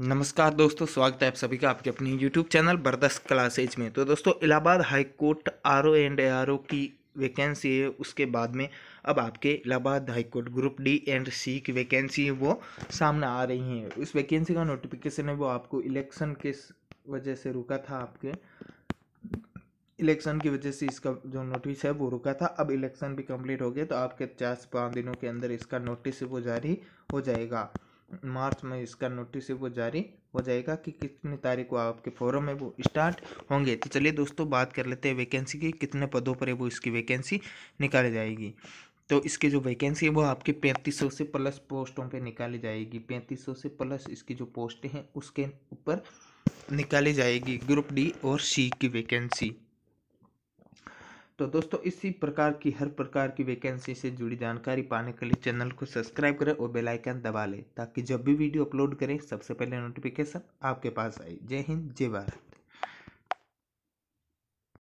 नमस्कार दोस्तों स्वागत है आप सभी का आपके अपने YouTube चैनल बरदस्त क्लासेज में तो दोस्तों Allahabad high court R O and R O की वैकेंसी है उसके बाद में अब आपके Allahabad high court group D and C की वैकेंसी है वो सामने आ रही है उस वैकेंसी का नोटिफिकेशन है वो आपको इलेक्शन के वजह से रुका था आपके इलेक्शन की वजह से इसका जो नोटिस है वो रुका था अब इलेक्शन भी कंप्लीट हो गया तो आपके चार पाँच दिनों के अंदर इसका नोटिस वो जारी हो जाएगा मार्च में इसका नोटिस है वो जारी हो जाएगा कि कितनी तारीख को आपके फॉरम है वो स्टार्ट होंगे तो चलिए दोस्तों बात कर लेते हैं वैकेंसी की कितने पदों पर है वो इसकी वैकेंसी निकाली जाएगी तो इसकी जो वैकेंसी है वो आपके पैंतीस सौ से प्लस पोस्टों पे निकाली जाएगी पैंतीस सौ से प्लस इसकी जो पोस्टें हैं उसके ऊपर निकाली जाएगी ग्रुप डी और सी की वैकेंसी तो दोस्तों इसी प्रकार की हर प्रकार की वैकेंसी से जुड़ी जानकारी पाने के लिए चैनल को सब्सक्राइब करें और बेल आइकन दबा लें ताकि जब भी वीडियो अपलोड करें सबसे पहले नोटिफिकेशन आपके पास आए जय हिंद जय भारत